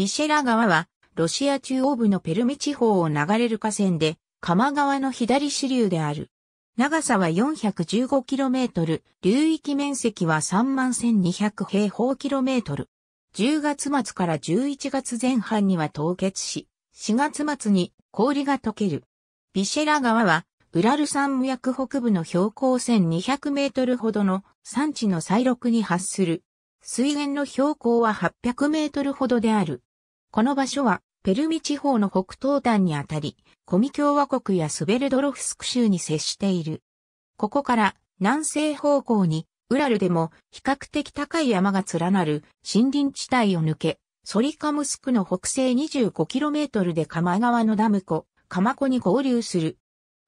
ビシェラ川は、ロシア中央部のペルミ地方を流れる河川で、鎌川の左支流である。長さは 415km、流域面積は31,200平方キロメートル。10月末から11月前半には凍結し、4月末に氷が溶ける。ビシェラ川は、ウラル山脈北部の標高1200メートルほどの山地の再麓に発する。水源の標高は800メートルほどである。この場所は、ペルミ地方の北東端にあたり、コミ共和国やスベルドロフスク州に接している。ここから南西方向に、ウラルでも比較的高い山が連なる森林地帯を抜け、ソリカムスクの北西 25km で鎌川のダム湖、鎌湖に合流する。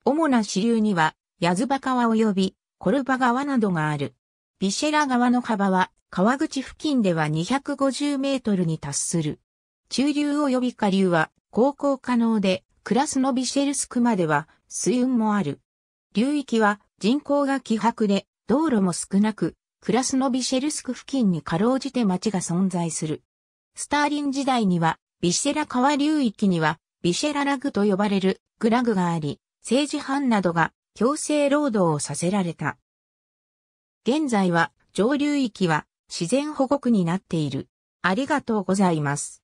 主な支流には、ヤズバ川及びコルバ川などがある。ビシェラ川の幅は、川口付近では250メートルに達する。中流及び下流は、航行可能で、クラスノビシェルスクまでは、水運もある。流域は、人口が希薄で、道路も少なく、クラスノビシェルスク付近にかろうじて町が存在する。スターリン時代には、ビシェラ川流域には、ビシェララグと呼ばれるグラグがあり、政治犯などが強制労働をさせられた。現在は上流域は自然保護区になっている。ありがとうございます。